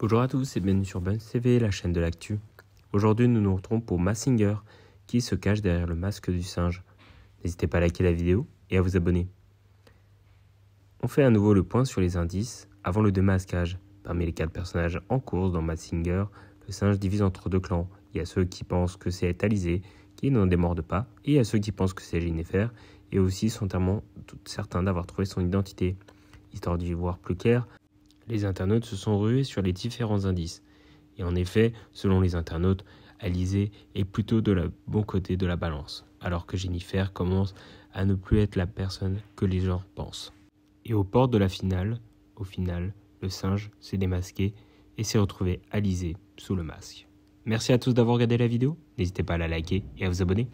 Bonjour à tous, et bienvenue sur BunCV, CV, la chaîne de l'actu. Aujourd'hui, nous nous retrouvons pour Massinger, qui se cache derrière le masque du singe. N'hésitez pas à liker la vidéo et à vous abonner. On fait à nouveau le point sur les indices avant le démasquage. Parmi les quatre personnages en course dans Massinger, le singe divise entre deux clans. Il y a ceux qui pensent que c'est Alizé, qui n'en démordent pas, et il y a ceux qui pensent que c'est Jennifer, et aussi sont tellement certains d'avoir trouvé son identité. Histoire d'y voir plus clair, les internautes se sont rués sur les différents indices. Et en effet, selon les internautes, Alizé est plutôt de la bon côté de la balance, alors que Jennifer commence à ne plus être la personne que les gens pensent. Et au port de la finale, au final, le singe s'est démasqué et s'est retrouvé Alizé sous le masque. Merci à tous d'avoir regardé la vidéo, n'hésitez pas à la liker et à vous abonner.